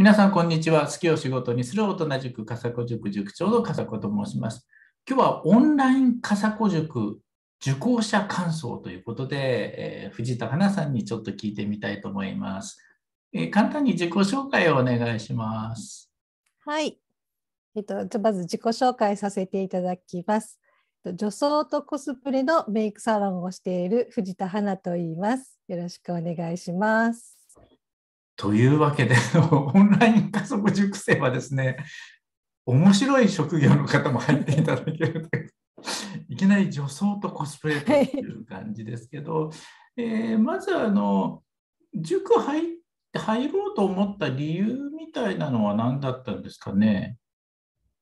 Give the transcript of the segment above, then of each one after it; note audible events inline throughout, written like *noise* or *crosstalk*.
皆さん、こんにちは。好きを仕事にする大人塾、笠子塾塾長の笠子と申します。今日はオンライン笠子塾受講者感想ということで、えー、藤田花さんにちょっと聞いてみたいと思います。えー、簡単に自己紹介をお願いします。はい。えっと、まず自己紹介させていただきます。女装とコスプレのメイクサロンをしている藤田花と言います。よろしくお願いします。というわけで、*laughs* オンライン加速塾生はですね、面白い職業の方も入っていただけるという、いきなり女装とコスプレという感じですけど、はい、えー、まずあの、塾入って入ろうと思った理由みたいなのは何だったんですかね。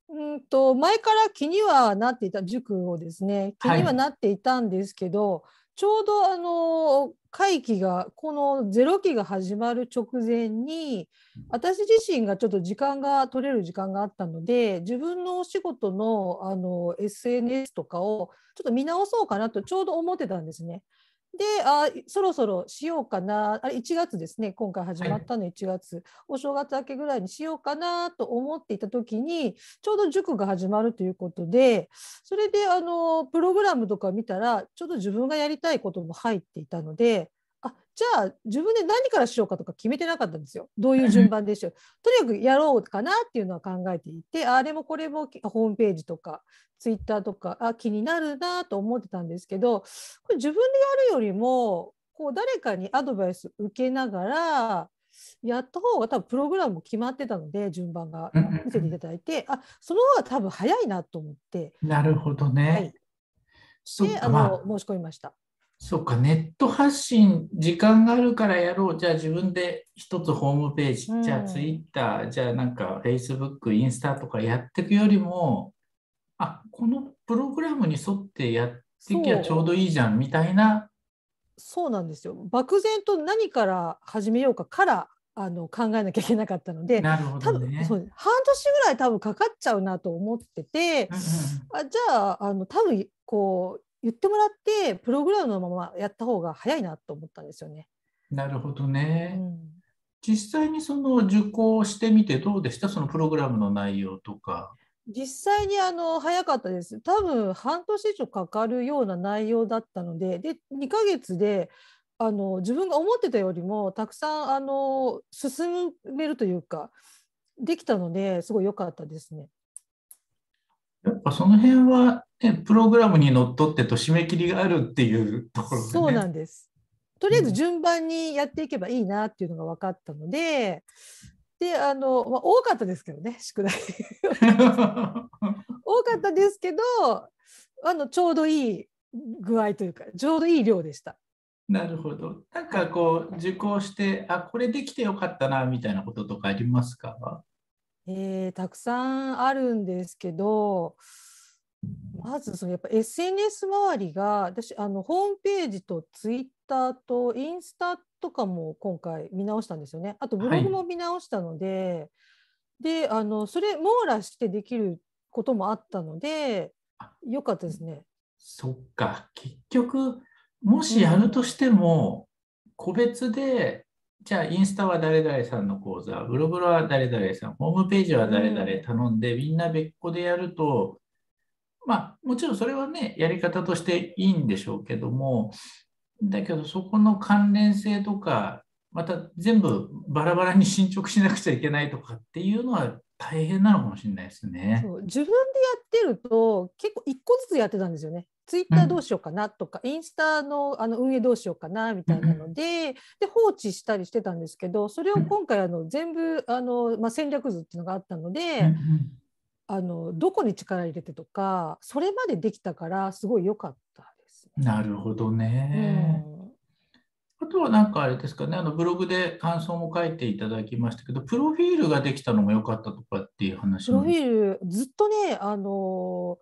うんと前から気にはなっていた塾をですね気にはなっていたんですけど、はい、ちょうどあの会期がこのゼロ期が始まる直前に私自身がちょっと時間が取れる時間があったので自分のお仕事のあの SNS とかをちょっと見直そうかなとちょうど思ってたんですね。であそろそろしようかなあれ1月ですね今回始まったの1月、はい、お正月明けぐらいにしようかなと思っていた時にちょうど塾が始まるということでそれであのプログラムとか見たらちょうど自分がやりたいことも入っていたのでじゃあ自分で何からしようかとか決めてなかったんですよ。どういう順番でしょう。とにかくやろうかなっていうのは考えていて、あれもこれもホームページとか、ツイッターとか、あ気になるなと思ってたんですけど、これ自分でやるよりも、こう誰かにアドバイス受けながら、やった方が多分プログラムも決まってたので、順番が見せていただいて、あその方が多分早いなと思って。なるほどね。はい、で、あの、申し込みました。そっか、ネット発信、時間があるからやろう。じゃあ自分で一つホームページ、うん、じゃあツイッター、じゃあなんかフェイスブック、インスタとかやっていくよりも、あこのプログラムに沿ってやっていきゃちょうどいいじゃんみたいな。そうなんですよ。漠然と何から始めようかからあの考えなきゃいけなかったので、なるほど、ね、多分半年ぐらい多分かかっちゃうなと思ってて、うんうん、あじゃああの多分こう言ってもらってプログラムのままやった方が早いなと思ったんですよね。なるほどね。うん、実際にその受講してみてどうでしたそのプログラムの内容とか。実際にあの早かったです。多分半年以上かかるような内容だったので、で2ヶ月であの自分が思ってたよりもたくさんあの進めるというかできたのですごい良かったですね。やっぱその辺はね、プログラムにのっとってと締め切りがあるっていうところ、ね、そうなんですとりあえず順番にやっていけばいいなっていうのが分かったので、うん、であの、まあ、多かったですけどね宿題 *laughs* 多かったですけどあのちょうどいい具合というかちょうどいい量でした。なるほど。なんかこう受講して、あこれできてよかったなみたいなこととかありますか？えー、たくさんあるんですけど、まずそのやっぱ SNS 周りが私あのホームページとツイッターとインスタとかも今回見直したんですよねあとブログも見直したので、はい、であのそれ網羅してできることもあったのでよかったですね。そっか結局もしやるとしても、うん、個別でじゃあインスタは誰々さんの講座ブログは誰々さんホームページは誰々頼んで、うん、みんな別個でやるとまあ、もちろんそれはね、やり方としていいんでしょうけども、だけどそこの関連性とか、また全部バラバラに進捗しなくちゃいけないとかっていうのは大変なのかもしれないですね。自分でやってると結構一個ずつやってたんですよね。ツイッターどうしようかなとか、うん、インスタのあの運営どうしようかなみたいなのでうん、で放置したりしてたんですけどそれを今回あの全部あの、まあ、戦略図っていうのがあったので、うん、あのどこに力入れてとかそれまでできたからすごい良かったです、ね、なるほどね。うん、あとはなんかあれですかねあのブログで感想も書いていただきましたけどプロフィールができたのも良かったとかっていう話プロフィールずっとねあの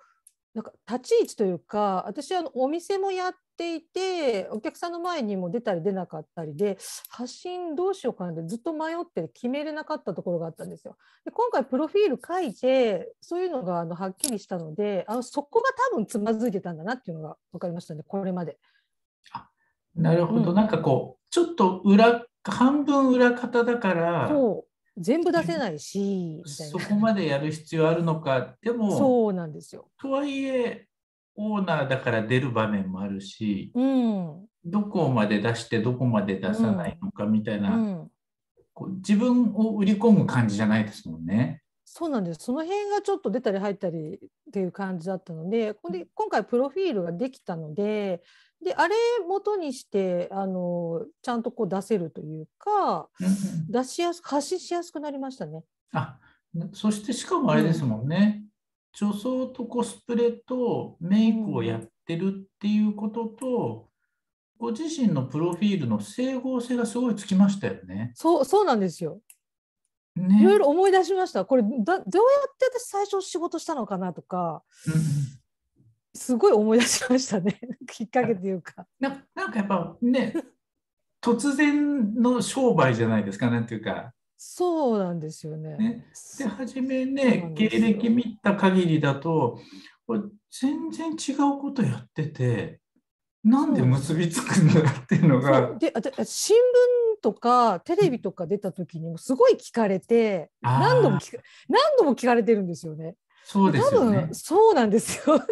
なんか立ち位置というか私はお店もやっていてお客さんの前にも出たり出なかったりで発信どうしようかなってずっと迷って決めれなかったところがあったんですよ。で今回プロフィール書いてそういうのがあのはっきりしたのであのそこが多分つまずいてたんだなっていうのが分かりましたねこれまで。なるほど、うん、なんかこうちょっと裏半分裏方だから全部出せないしそこまでやる必要あるのかでもそうなんですよとはいえオーナーだから出る場面もあるし、うん、どこまで出してどこまで出さないのかみたいな、うんうん、こう自分を売り込む感じじゃないですもんね。そうなんですその辺がちょっと出たり入ったりっていう感じだったのでこれ今回プロフィールができたのでであれ元にしてあのちゃんとこう出せるというか出しやす発信しやすくなりましたね。あそしてしかもあれですもんね、女装とコスプレとメイクをやってるっていうことと、うん、ご自身のプロフィールの整合性がすごいつきましたよね。そうそうなんですよ。ね、いろいろ思い出しました。これどうやって私最初仕事したのかなとか、すごい思い出しましたね。*laughs* きっかけというか。ななんかやっぱね、突然の商売じゃないですか。なんていうかそうなんですよね。ねで初めね経歴見た限りだと全然違うことやっててなんで結びつくんだっていうのが。で新聞とかテレビとか出た時にもすごい聞かれて何度も聞か何度も聞かれてるんですよね。そうですよね。そうなんですよ。*laughs* で、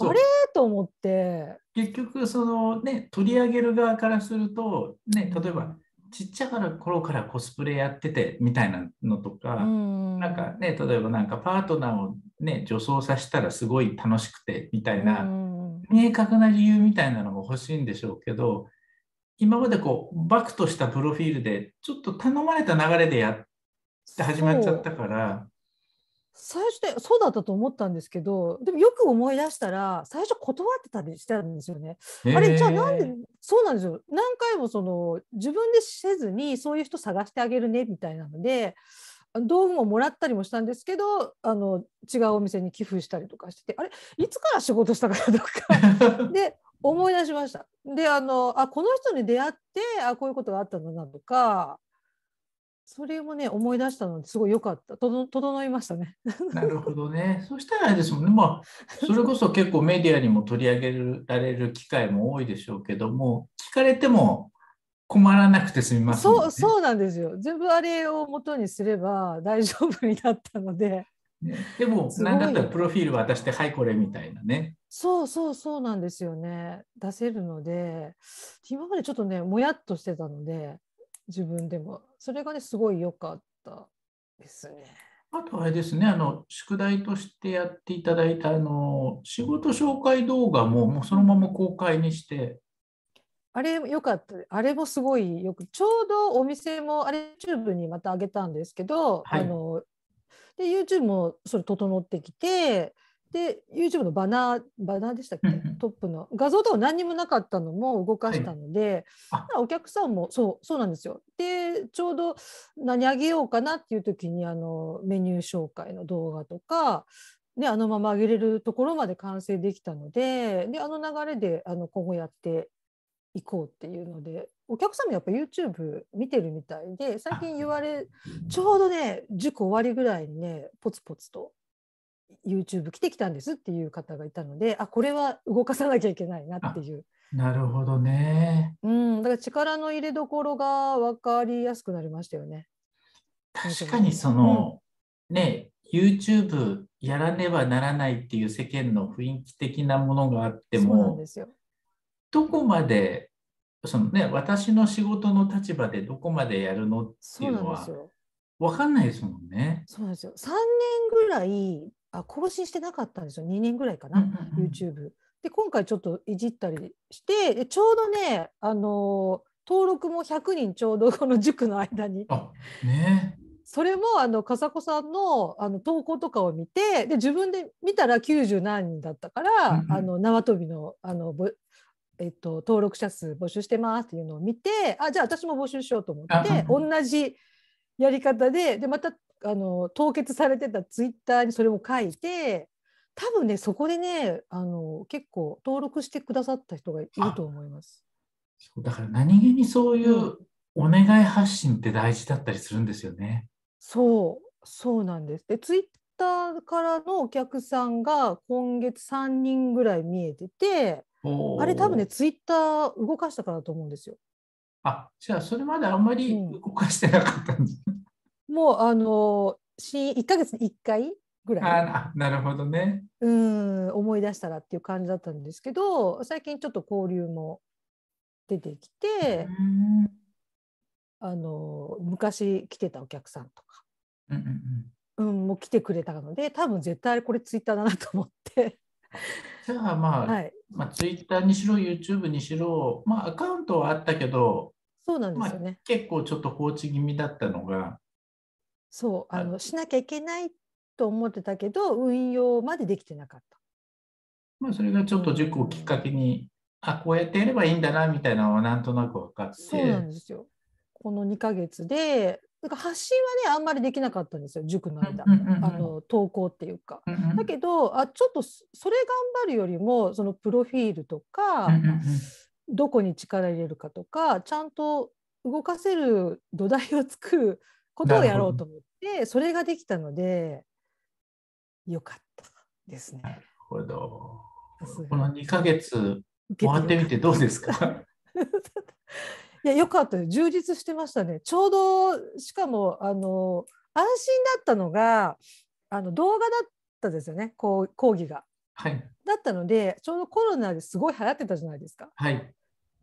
あれと思って。結局そのね取り上げる側からするとね例えばちっちゃい頃からコスプレやっててみたいなのとか、んなんかね例えばなんかパートナーをね女装させたらすごい楽しくてみたいな、明確な理由みたいなのも欲しいんでしょうけど今までこうバクとしたプロフィールでちょっと頼まれた流れでやって始まっちゃったから最初でそうだったと思ったんですけどでもよく思い出したら最初断ってたりしてたんですよね。あれじゃあなんでそうなんですよ何回もその自分でせずにそういう人探してあげるねみたいなので道具ももらったりもしたんですけどあの違うお店に寄付したりとかしててあれいつから仕事したかとか *laughs* で思い出しました。であのあこの人に出会ってあこういうことがあったんだなとかそれもね思い出したのですごい良かったと整いましたね。*laughs* なるほどね。そしたらですもんね、まあ、*laughs* それこそ結構メディアにも取り上げられる機会も多いでしょうけども聞かれても困らなくて済みます、ね、そうそうなんですよ。全部あれを元にすれば大丈夫になったので。ね、でもなんだったらプロフィール渡してはいこれみたいなね。そうそうそうなんですよね出せるので今までちょっとねもやっとしてたので。自分でもそれがねすごい良かったですね。あとあれですねあの宿題としてやっていただいたあの仕事紹介動画ももうそのまま公開にしてあれ良かったあれもすごいよくちょうどお店もあれ YouTube にまた上げたんですけど、はい、あので YouTube もそれ整ってきてで YouTube のバナーバナーでしたっけ、うんトップの画像とか何にもなかったのも動かしたので、はい、お客さんもそうそうなんですよでちょうど何あげようかなっていう時にあのメニュー紹介の動画とかであのまま上げれるところまで完成できたのでであの流れであの今後やっていこうっていうのでお客さんもやっぱ YouTube 見てるみたいで最近言われちょうどね塾終わりぐらいにねポツポツと YouTube 来てきたんですっていう方がいたのであこれは動かさなきゃいけないなっていう。なるほどね、うん、だから力の入れどころが分かりやすくなりましたよね。確かにその、うん、ね YouTube やらねばならないっていう世間の雰囲気的なものがあってもどこまでその、ね、私の仕事の立場でどこまでやるのっていうのは分かんないですもんね。そうなんですよ3年ぐらいあ更新してなかったんですよ2年ぐらいかな、YouTube。で今回ちょっといじったりしてちょうどね、あの登録も100人ちょうどこの塾の間に。ね、それもあの笠子さんのあの投稿とかを見てで自分で見たら90何人だったから、うん、あの縄跳びのあのえっと、登録者数募集してますっていうのを見てあじゃあ私も募集しようと思って同じやり方ででまたあの凍結されてたツイッターにそれを書いて多分ねそこでねあの結構登録してくださった人がいると思います。だから何気にそういうお願い発信って大事だったりするんですよね。そうそうなんですでツイッターからのお客さんが今月3人ぐらい見えててあれ多分ねツイッター動かしたからだと思うんですよ。あじゃあそれまであんまり動かしてなかったんです、うんもうあの1か月に1回ぐらいなるほどねうん思い出したらっていう感じだったんですけど最近ちょっと交流も出てきて、あの昔来てたお客さんとか、うんうんうん、うん、もう来てくれたので多分絶対これツイッターだなと思って。じゃあまあ、はい、まあ、ツイッターにしろ YouTube にしろ、まあ、アカウントはあったけどそうなんですよね、まあ、結構ちょっと放置気味だったのがそうあのしなきゃいけないと思ってたけど運用までできてなかった。まあ、それがちょっと塾をきっかけに、うん、あこうやってやればいいんだなみたいなのはなんとなく分かってそうなんですよこの2か月でなんか発信はねあんまりできなかったんですよ塾の間、あの投稿っていうか、だけどあちょっとそれ頑張るよりもそのプロフィールとか、どこに力入れるかとかちゃんと動かせる土台を作ることをやろうと思ってそれができたのでよかったですね。なるほどこの2か月終わってみてどうですか *laughs* いやよかった充実してましたねちょうどしかもあの安心だったのがあの動画だったですよねこう講義が。はい、だったのでちょうどコロナですごい流行ってたじゃないですか。はい、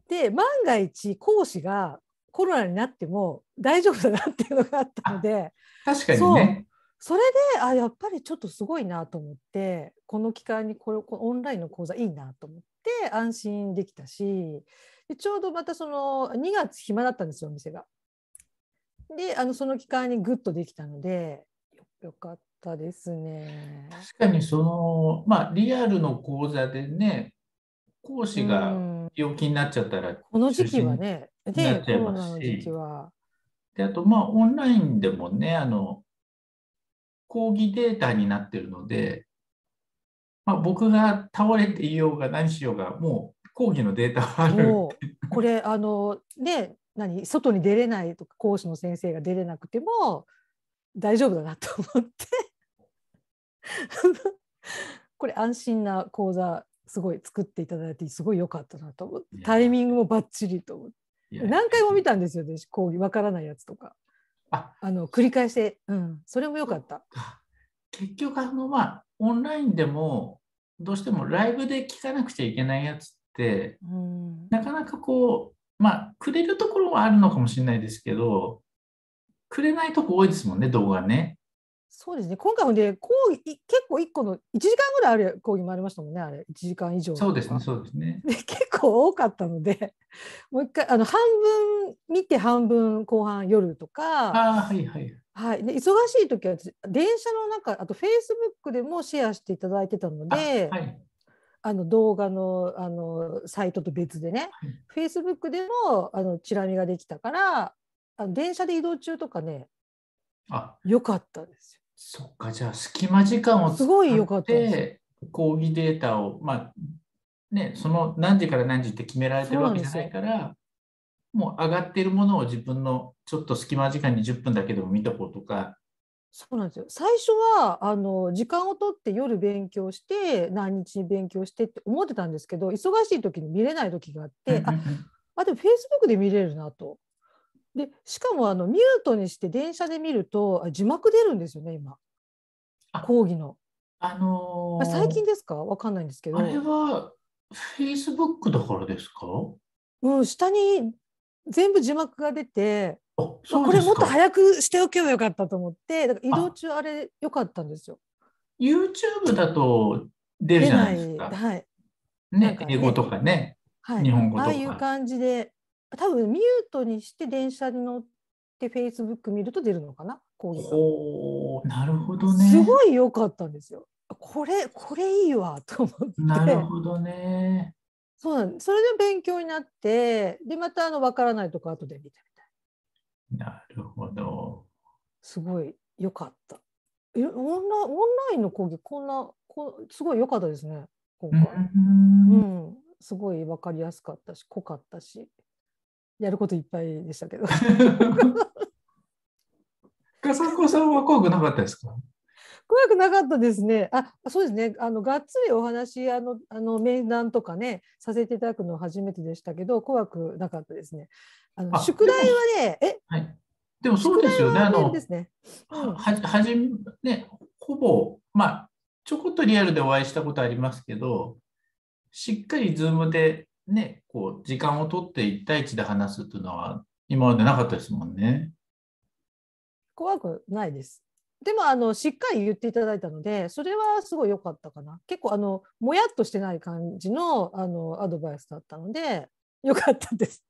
で万が一講師がコロナになっても大丈夫だなっていうのがあったので確かにねそれであやっぱりちょっとすごいなと思ってこの期間にこれオンラインの講座いいなと思って安心できたしでちょうどまたその2月暇だったんですよお店が。であのその期間にグッとできたのでよかったですね。確かにそのまあリアルの講座でね講師が病気になっちゃったら、うん、この時期はねで、コロナの時期は。であと、まあ、オンラインでもね、あの講義データになってるので、まあ、僕が倒れていようが何しようが、もう講義のデータはある。これ、あの、で、何、外に出れないとか、講師の先生が出れなくても大丈夫だなと思って *laughs* これ、安心な講座、すごい作っていただいて、すごい良かったなと思って、タイミングもばっちりと思って。何回も見たんですよね講義わからないやつとかああの繰り返して、うん、それもよかった結局あのまあオンラインでもどうしてもライブで聞かなくちゃいけないやつって、うん、なかなかこうまあくれるところはあるのかもしれないですけどくれないとこ多いですもんね動画ね。そうですね今回もね講義結構1個の1時間ぐらいある講義もありましたもんねあれ1時間以上そうですねそうですねで結構多かったので *laughs* もう一回あの半分見て半分後半夜とか。はいはいはい、忙しい時は電車の中あとフェイスブックでもシェアしていただいてたのであ、の動画のあのサイトと別でね、フェイスブックでもあのチラ見ができたからあの電車で移動中とかねあよかったですよ。そっかじゃあ隙間時間を使って講義データを、まあ、ね、その何時から何時って決められてるわけじゃないから、もう上がってるものを自分のちょっと隙間時間に10分だけでも見とこうとか。そうなんですよ最初はあの時間を取って夜勉強して何日に勉強してって思ってたんですけど忙しい時に見れない時があってああでもフェイスブックで見れるなと。でしかもあのミュートにして電車で見ると字幕出るんですよね今講義の。あのー、最近ですかわかんないんですけど。あれはフェイスブックだからですかうん、下に全部字幕が出て、これもっと早くしておけばよかったと思って、だから移動中あれ良かったんですよ。YouTube だと出るじゃないですか。はい。ね、ね、英語とかね、はい、日本語とか。ああいう感じで、多分ミュートにして電車に乗って Facebook 見ると出るのかな、ほう、が。なるほどね。すごい良かったんですよ。これこれいいわと思ってなるほどねそうなんそれで勉強になってでまたあの分からないとこ後で見てみたいなるほどすごいよかったえオンラオンラインの講義こんなこすごい良かったですね今回、うん、うん、すごい分かりやすかったし濃かったしやることいっぱいでしたけど笠子 *laughs* さんは怖くなかったですか怖くなかったですね。あ、そうですね。あのがっつりお話あのあの面談とかねさせていただくの初めてでしたけど、怖くなかったですね。あの宿題はね、え、はい、でもそうですよね。あのですね。はじねほぼまあちょこっとリアルでお会いしたことありますけど、しっかりズームでねこう時間を取って一対一で話すというのは今までなかったですもんね。怖くないです。でもあのしっかり言っていただいたのでそれはすごい良かったかな結構あのもやっとしてない感じのあのアドバイスだったので良かったです。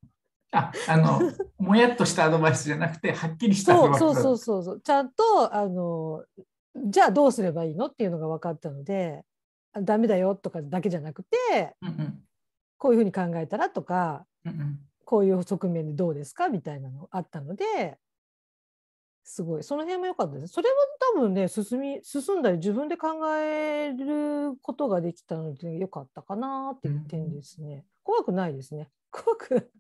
ああのもやっとしたアドバイスじゃなくてはっきりしたそうそうそうそうちゃんとあのじゃあどうすればいいのっていうのが分かったのでダメだよとかだけじゃなくて、うんうん、こういうふうに考えたらとか、うんうん、こういう側面でどうですかみたいなのあったのですごいその辺も良かったですそれは多分ね進み進んだり自分で考えることができたので良かったかなっていう点ですね、うん、怖くないですね *laughs* 怖く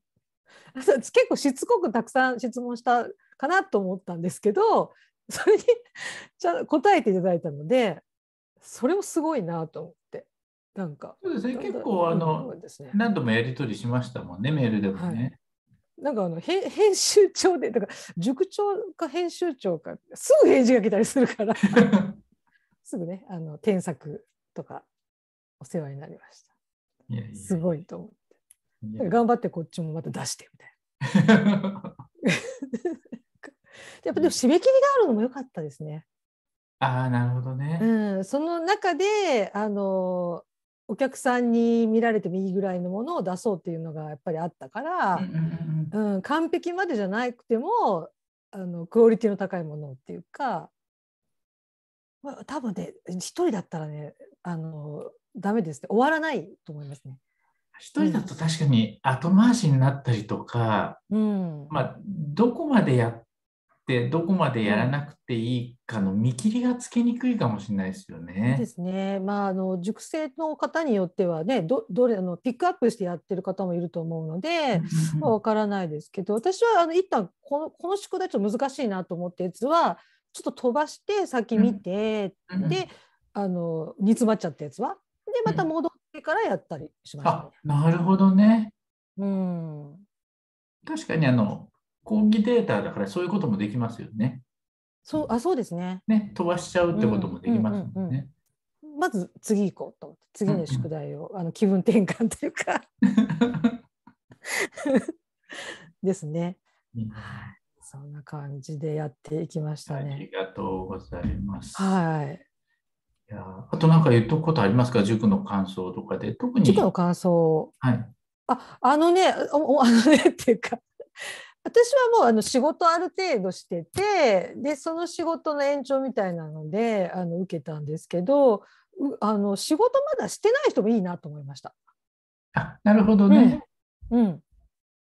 結構しつこくたくさん質問したかなと思ったんですけど *laughs* それにちゃ答えていただいたのでそれもすごいなと思ってなんかそうですね結構あの、ね、何度もやり取りしましたもんねメールでもね、はいなんかあの編集長でとか塾長か編集長かすぐ返事が来たりするから *laughs* すぐねあの添削とかお世話になりましたいやいやすごいと思って頑張ってこっちもまた出してみたいな。*laughs* やっぱでも締め切りがあるのも良かったですね。ああなるほどね。うん、その中であのお客さんに見られてもいいぐらいのものを出そうっていうのがやっぱりあったから、うん、うん、完璧までじゃなくてもあのクオリティの高いものっていうか、まあ、多分ね一人だったらねあのダメですね終わらないと思いますね。一人だと確かに後回しになったりとか、うんまあ、どこまでやってどこまでやらなくていいかの見切りがつけにくいかもしれないですよね。ですね。まああの熟成の方によってはねどどれあのピックアップしてやってる方もいると思うのでわ、からないですけど私はあの一旦このこの宿題ちょっと難しいなと思ったやつはちょっと飛ばして先見て、うん、であの煮詰まっちゃったやつはでまた戻ってからやったりしました、ねうん、なるほどね。うん、確かにあの講義データだからそういうこともできますよね。そうあそうですねね飛ばしちゃうってこともできますもんね。まず次行こうと思って次の宿題を、うんうん、あの気分転換というか *laughs* ですね。うんそんな感じでやっていきましたね。ありがとうございます。はい。いや、あとなんか言っとくことありますか、塾の感想とかで、特に。塾の感想。はい。あ、あのね、おあのねっていうか。私はもうあの仕事ある程度しててでその仕事の延長みたいなのであの受けたんですけどあの仕事まだしてない人もいいなと思いました。あなるほどね、うん、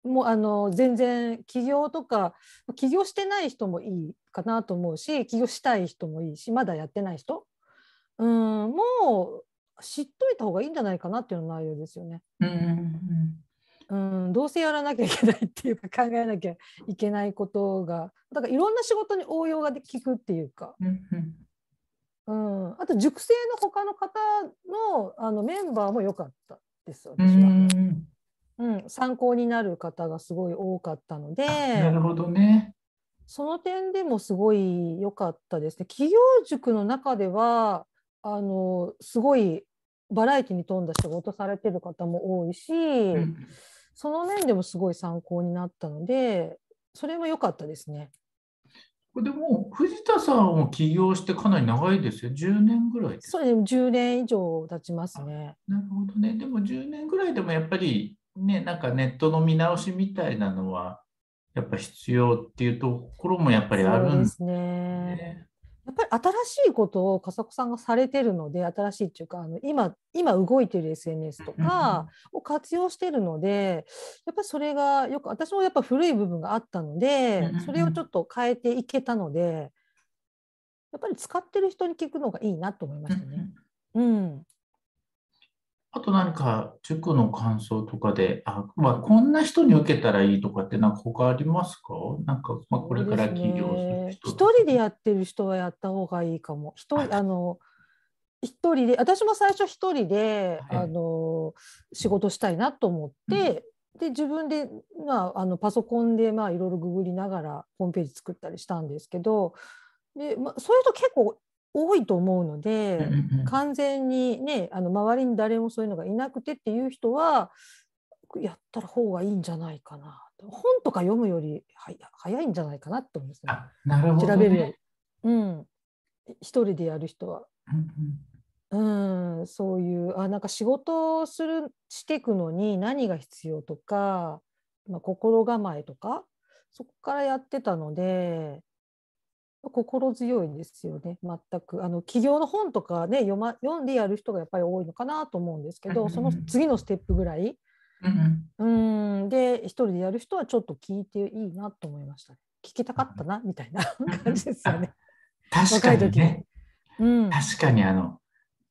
うん、もうあの全然起業とか起業してない人もいいかなと思うし起業したい人もいいしまだやってない人、うん、もう知っといた方がいいんじゃないかなっていう内容ですよね。うん、うんうん、どうせやらなきゃいけないっていうか考えなきゃいけないことがだからいろんな仕事に応用ができくっていうか、うん、あと塾生の他の方のあのメンバーも良かったです私は、うん、参考になる方がすごい多かったのでなるほどねその点でもすごい良かったですね企業塾の中ではあのすごいバラエティに富んだ仕事されてる方も多いし、うその面でもすごい参考になったのでそれは良かったですね。でも藤田さんを起業してかなり長いですよ、10年ぐらいそうでも10年以上経ちますね。なるほどね、でも10年ぐらいでもやっぱり、ね、なんかネットの見直しみたいなのは、やっぱ必要っていうところもやっぱりあるんですね。やっぱり新しいことを笠子さんがされてるので新しいっていうかあの今今動いてる SNS とかを活用してるのでやっぱりそれがよく私もやっぱ古い部分があったのでそれをちょっと変えていけたのでやっぱり使ってる人に聞くのがいいなと思いましたね。うん、あと何か塾の感想とかで、あまあ、こんな人に受けたらいいとかって、なんか他ありますかなんか、まあ、これから起業する人。一、人でやってる人はやった方がいいかも。一人、あの、一人で、私も最初一人で、はい、あの、仕事したいなと思って、うん、で、自分で、まあ、あの、パソコンで、まあ、いろいろググりながら、ホームページ作ったりしたんですけど、で、まあ、そういうと結構多いと思うので、うんうん、完全にねあの周りに誰もそういうのがいなくてっていう人はやった方がいいんじゃないかな本とか読むよりは早いんじゃないかなと思うんですね。なるほど、ね、うん、一人でやる人は。うん、うん、そういうあなんか仕事をするしていくのに何が必要とか、まあ、心構えとかそこからやってたので心強いですよね全くあの企業の本とかね読,、ま、読んでやる人がやっぱり多いのかなと思うんですけど、その次のステップぐらい、うん、うんで一人でやる人はちょっと聞いていいなと思いました、ね、聞きたかったなみたいな *laughs* 感じですよね。確かにね、うん、確かにあの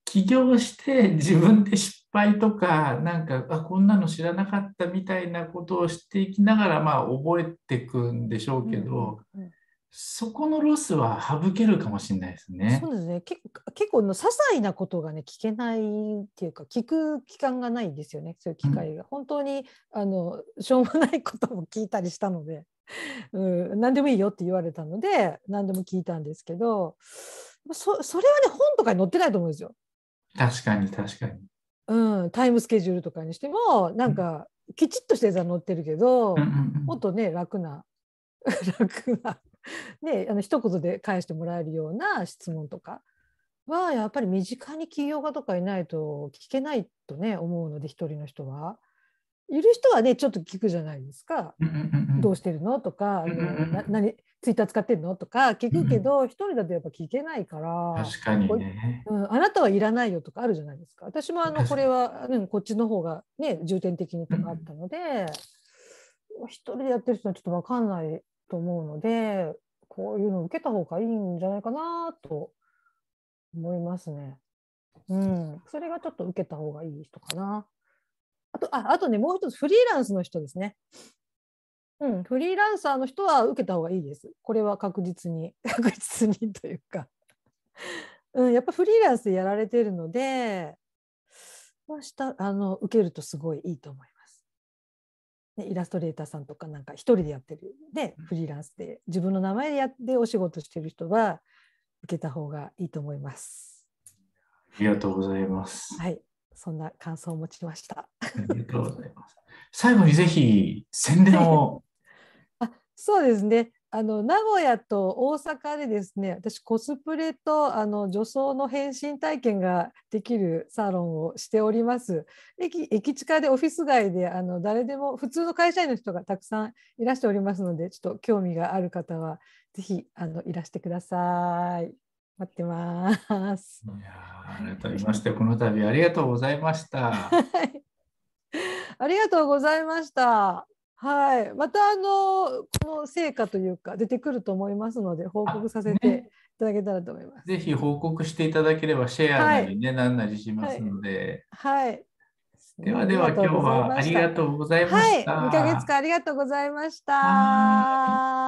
起業して自分で失敗とかなんかあこんなの知らなかったみたいなことをしていきながらまあ覚えていくんでしょうけど、うんうん、そこのロスは省けるかもしれないですね。そうですね。結構の些細なことがね聞けないっていうか聞く期間がないんですよね。そういう機会が、うん、本当にあのしょうもないことも聞いたりしたので、うん、何でもいいよって言われたので何でも聞いたんですけど、そそれはね本とかに載ってないと思うんですよ。確かに確かに。うん、タイムスケジュールとかにしてもなんか、きちっとしてや載ってるけど、うんうんうん、もっとね楽な *laughs* 楽なね、*laughs* あの一言で返してもらえるような質問とかはやっぱり身近に起業家とかいないと聞けないとね思うので一人の人は。いる人はねちょっと聞くじゃないですか「どうしてるの?」とか「何ツイッター使ってるの?」とか聞くけど一人だとやっぱ聞けないから確かに、ね、うん、あなたはいらないよとかあるじゃないですか私もあのこれは、うん、こっちの方がね重点的にとかあったので、一人でやってる人はちょっと分かんないと思うのでこういうの受けた方がいいんじゃないかなと思いますね。うん、それがちょっと受けた方がいい人かな。あと、ああとね、もう一つ、フリーランスの人ですね。うん、フリーランサーの人は受けた方がいいです。これは確実に、*laughs* 確実にというかうん、やっぱフリーランスでやられてるので、まあ、したあの受けるとすごいいいと思います。ね、イラストレーターさんとかなんか一人でやってるでフリーランスで自分の名前でやってお仕事してる人は受けた方がいいと思います。ありがとうございます。はい、そんな感想を持ちました。ありがとうございます。最後にぜひ宣伝を。あ、そうですね。あの名古屋と大阪でですね私コスプレとあの女装の変身体験ができるサロンをしております駅駅近でオフィス街であの誰でも普通の会社員の人がたくさんいらしておりますのでちょっと興味がある方はぜひあのいらしてください待ってますいや改めましてこの度ありがとうございました、*laughs* はい、ありがとうございましたはい、またあのこの成果というか出てくると思いますので報告させていただけたらと思います。ね、ぜひ報告していただければシェアなりね、はい、なんなりしますので。はい。はい、ではでは今日はありがとうございました。はい、2ヶ月間ありがとうございました。